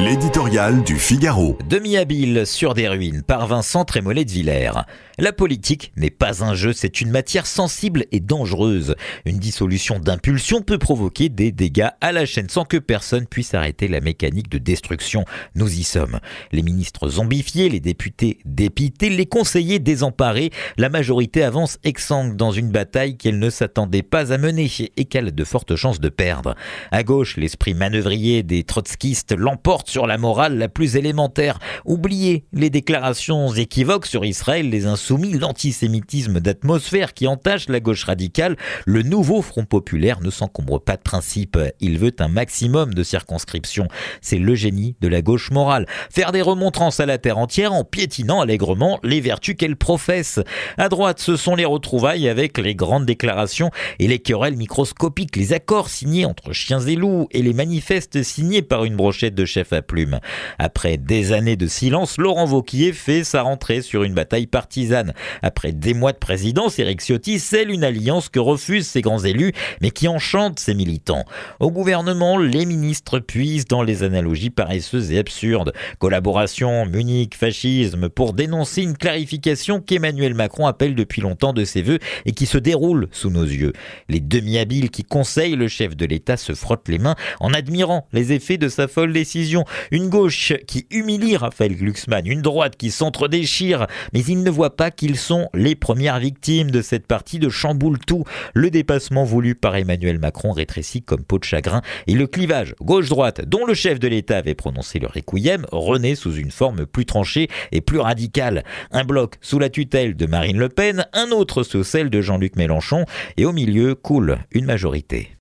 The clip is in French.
L'éditorial du Figaro. Demi-habile sur des ruines par Vincent Trémollet de Villers. La politique n'est pas un jeu, c'est une matière sensible et dangereuse. Une dissolution d'impulsion peut provoquer des dégâts à la chaîne sans que personne puisse arrêter la mécanique de destruction. Nous y sommes. Les ministres zombifiés, les députés dépités, les conseillers désemparés, la majorité avance exsangue dans une bataille qu'elle ne s'attendait pas à mener et qu'elle a de fortes chances de perdre. À gauche, l'esprit manœuvrier des trotskistes l'emporte sur la morale la plus élémentaire. Oubliez les déclarations équivoques sur Israël, les insoumis, l'antisémitisme d'atmosphère qui entache la gauche radicale. Le nouveau Front populaire ne s'encombre pas de principe. Il veut un maximum de circonscriptions. C'est le génie de la gauche morale. Faire des remontrances à la terre entière en piétinant allègrement les vertus qu'elle professe. À droite, ce sont les retrouvailles avec les grandes déclarations et les querelles microscopiques, les accords signés entre chiens et loups et les manifestes signés par une brochette de chefs plume. Après des années de silence, Laurent Vauquier fait sa rentrée sur une bataille partisane. Après des mois de présidence, Éric Ciotti scelle une alliance que refusent ses grands élus, mais qui enchante ses militants. Au gouvernement, les ministres puisent dans les analogies paresseuses et absurdes. Collaboration, Munich, fascisme, pour dénoncer une clarification qu'Emmanuel Macron appelle depuis longtemps de ses voeux et qui se déroule sous nos yeux. Les demi-habiles qui conseillent le chef de l'État se frottent les mains en admirant les effets de sa folle décision, une gauche qui humilie Raphaël Glucksmann, une droite qui s'entre-déchire, mais ils ne voient pas qu'ils sont les premières victimes de cette partie de chamboule tout. Le dépassement voulu par Emmanuel Macron rétrécit comme peau de chagrin et le clivage gauche-droite dont le chef de l'État avait prononcé le requiem renaît sous une forme plus tranchée et plus radicale. Un bloc sous la tutelle de Marine Le Pen, un autre sous celle de Jean-Luc Mélenchon et au milieu coule une majorité.